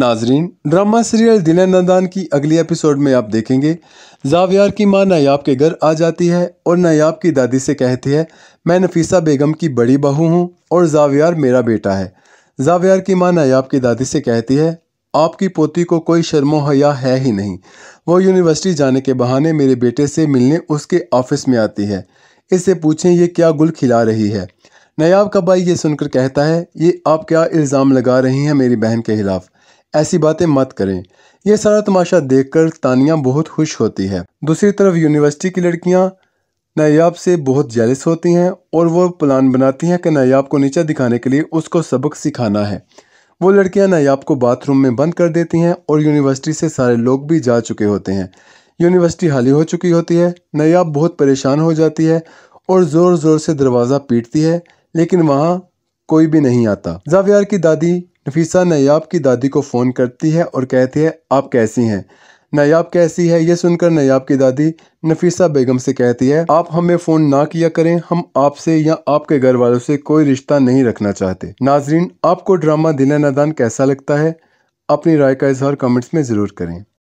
नाजरीन drama serial दिल नंदान की अगली एपिसोड में आप देखेंगे जावियार की माँ नायाब के घर आ जाती है और नायाब की दादी से कहती है मैं नफीसा बेगम की बड़ी बहू हूँ और जावियार मेरा बेटा है जावियार की माँ नायाब की दादी से कहती है आपकी पोती को कोई शर्मो हया है ही नहीं वो यूनिवर्सिटी जाने के बहाने मेरे बेटे से मिलने उसके ऑफिस में आती है इससे पूछें ये क्या गुल खिला रही है नायाब का भाई ये सुनकर कहता है ये आप क्या इल्ज़ाम लगा रही हैं मेरी बहन के खिलाफ़ ऐसी बातें मत करें यह सारा तमाशा देखकर तानिया बहुत खुश होती है दूसरी तरफ यूनिवर्सिटी की लड़कियां नायाब से बहुत जेलस होती हैं और वो प्लान बनाती हैं कि नायाब को नीचा दिखाने के लिए उसको सबक सिखाना है वो लड़कियां नायाब को बाथरूम में बंद कर देती हैं और यूनिवर्सिटी से सारे लोग भी जा चुके होते हैं यूनिवर्सिटी हाली हो चुकी होती है नायाब बहुत परेशान हो जाती है और ज़ोर ज़ोर से दरवाज़ा पीटती है लेकिन वहाँ कोई भी नहीं आता जावियार की दादी नफीसा नयाब की दादी को फ़ोन करती है और कहती है आप कैसी हैं नयाब कैसी है ये सुनकर नयाब की दादी नफीसा बेगम से कहती है आप हमें फ़ोन ना किया करें हम आपसे या आपके घर वालों से कोई रिश्ता नहीं रखना चाहते नाजरीन आपको ड्रामा दिल नदान कैसा लगता है अपनी राय का इजहार कमेंट्स में ज़रूर करें